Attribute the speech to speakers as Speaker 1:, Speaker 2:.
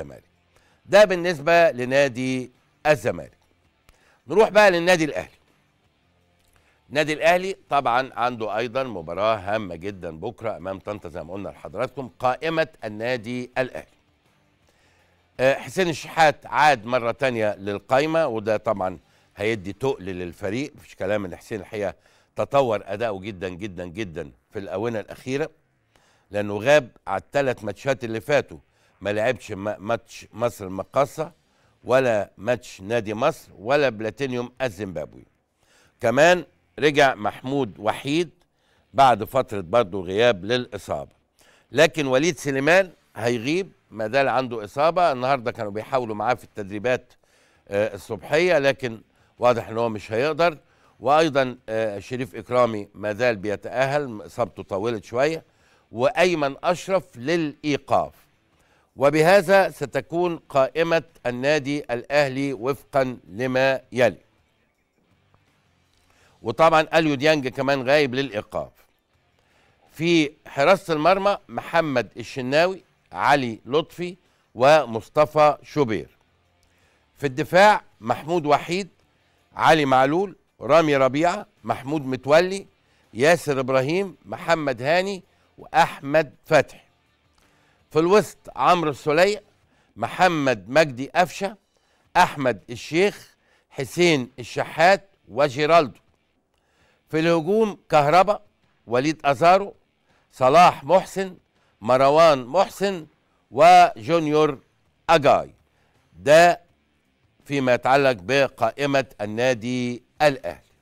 Speaker 1: الزمالك ده بالنسبه لنادي الزمالك نروح بقى للنادي الاهلي النادي الاهلي طبعا عنده ايضا مباراه هامه جدا بكره امام طنطا زي ما قلنا لحضراتكم قائمه النادي الاهلي آه، حسين الشحات عاد مره تانية للقايمه وده طبعا هيدي تقل للفريق مفيش كلام ان حسين الحقيقه تطور اداؤه جدا جدا جدا في الاونه الاخيره لانه غاب على الثلاث ماتشات اللي فاتوا ما لعبش ماتش مصر المقاصه ولا ماتش نادي مصر ولا بلاتينيوم الزيمبابوي كمان رجع محمود وحيد بعد فتره برضه غياب للاصابه لكن وليد سليمان هيغيب ما دال عنده اصابه النهارده كانوا بيحاولوا معاه في التدريبات آه، الصبحيه لكن واضح ان هو مش هيقدر وايضا آه، شريف اكرامي ما زال بيتاهل اصابته طولت شويه وايمن اشرف للايقاف وبهذا ستكون قائمة النادي الأهلي وفقا لما يلي وطبعا أليو ديانج كمان غايب للإيقاف في حراسة المرمى محمد الشناوي علي لطفي ومصطفى شوبير في الدفاع محمود وحيد علي معلول رامي ربيعة محمود متولي ياسر إبراهيم محمد هاني وأحمد فتحي في الوسط عمرو السلية محمد مجدي قفشه احمد الشيخ حسين الشحات وجيرالدو في الهجوم كهربا وليد ازارو صلاح محسن مروان محسن وجونيور اجاي ده فيما يتعلق بقائمه النادي الاهلي